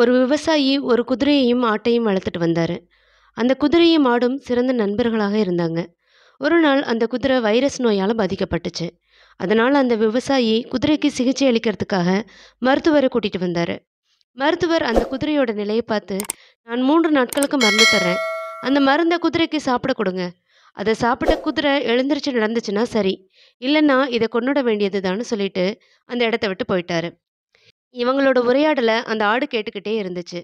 ஒரு விவசாயி ஒரு குதிரையையும் ஆட்டையும் வளர்த்துட்டு வந்தார் அந்த குதிரையும் ஆடும் சிறந்த நண்பர்களாக இருந்தாங்க ஒரு நாள் அந்த குதிரை வைரஸ் நோயால் பாதிக்கப்பட்டுச்சு அதனால் அந்த விவசாயி குதிரைக்கு சிகிச்சை அளிக்கிறதுக்காக மருத்துவரை கூட்டிகிட்டு வந்தார் மருத்துவர் அந்த குதிரையோட நிலையை பார்த்து நான் மூன்று நாட்களுக்கு மருந்து தர்றேன் அந்த மருந்தை குதிரைக்கு சாப்பிட கொடுங்க அதை சாப்பிட்ட குதிரை எழுந்திரிச்சு நடந்துச்சுன்னா சரி இல்லைன்னா இதை கொண்டுட வேண்டியது தான் சொல்லிட்டு அந்த இடத்த விட்டு போயிட்டாரு இவங்களோட உரையாடலை அந்த ஆடு கேட்டுக்கிட்டே இருந்துச்சு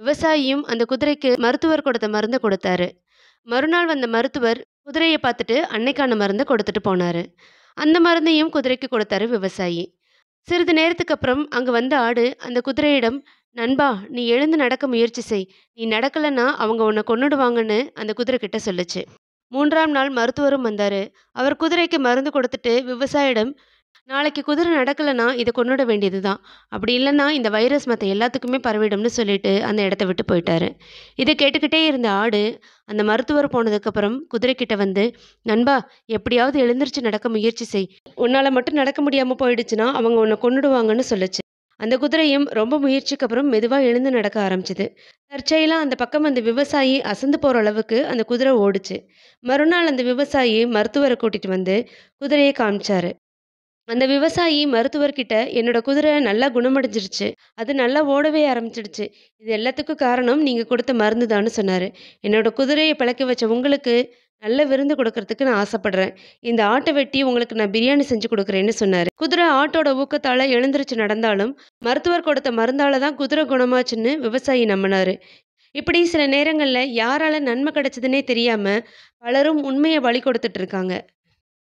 விவசாயியும் அந்த குதிரைக்கு மருத்துவர் கொடுத்த மருந்தை கொடுத்தாரு மறுநாள் வந்த மருத்துவர் குதிரையை பார்த்துட்டு அன்னைக்கான மருந்தை கொடுத்துட்டு போனார் அந்த மருந்தையும் குதிரைக்கு கொடுத்தாரு விவசாயி சிறிது நேரத்துக்கு அப்புறம் அங்கே வந்த ஆடு அந்த குதிரையிடம் நண்பா நீ எழுந்து நடக்க முயற்சி செய் நீ நடக்கலைன்னா அவங்க உன்னை கொண்டுடுவாங்கன்னு அந்த குதிரை கிட்ட சொல்லுச்சு மூன்றாம் நாள் மருத்துவரும் வந்தார் அவர் குதிரைக்கு மருந்து கொடுத்துட்டு விவசாயிடம் நாளைக்கு குதிரை நடக்கலைன்னா இதை கொண்டுட வேண்டியது தான் அப்படி இல்லைன்னா இந்த வைரஸ் மற்ற எல்லாத்துக்குமே பரவிடும்னு சொல்லிட்டு அந்த இடத்த விட்டு போயிட்டாரு இதை கேட்டுக்கிட்டே இருந்த ஆடு அந்த மருத்துவர் போனதுக்கப்புறம் குதிரைக்கிட்ட வந்து நண்பா எப்படியாவது எழுந்திரிச்சு நடக்க முயற்சி செய் உன்னால் மட்டும் நடக்க முடியாமல் போயிடுச்சுன்னா அவங்க உன்னை கொண்டுடுவாங்கன்னு சொல்லுச்சு அந்த குதிரையும் ரொம்ப முயற்சிக்கு அப்புறம் மெதுவாக எழுந்து நடக்க ஆரம்பிச்சிது தற்செயலாக அந்த பக்கம் அந்த விவசாயி அசந்து போகிற அளவுக்கு அந்த குதிரை ஓடுச்சு மறுநாள் அந்த விவசாயி மருத்துவரை கூட்டிகிட்டு வந்து குதிரையை காமிச்சாரு அந்த விவசாயி மருத்துவர்கிட்ட என்னோட குதிரை நல்லா குணமடைஞ்சிருச்சு அது நல்லா ஓடவே ஆரம்பிச்சிடுச்சு இது எல்லாத்துக்கும் காரணம் நீங்கள் கொடுத்த மருந்து தான்னு சொன்னார் என்னோட குதிரையை பழக்க வச்ச உங்களுக்கு நல்ல விருந்து கொடுக்கறதுக்கு நான் ஆசைப்படுறேன் இந்த ஆட்டை வெட்டி உங்களுக்கு நான் பிரியாணி செஞ்சு கொடுக்குறேன்னு சொன்னார் குதிரை ஆட்டோட ஊக்கத்தால் எழுந்திருச்சு நடந்தாலும் மருத்துவர் கொடுத்த மருந்தால் தான் குதிரை குணமாச்சுன்னு விவசாயி நம்பினார் இப்படி சில நேரங்களில் யாரால் நன்மை கிடைச்சதுன்னே தெரியாமல் பலரும் உண்மையை பலி கொடுத்துட்ருக்காங்க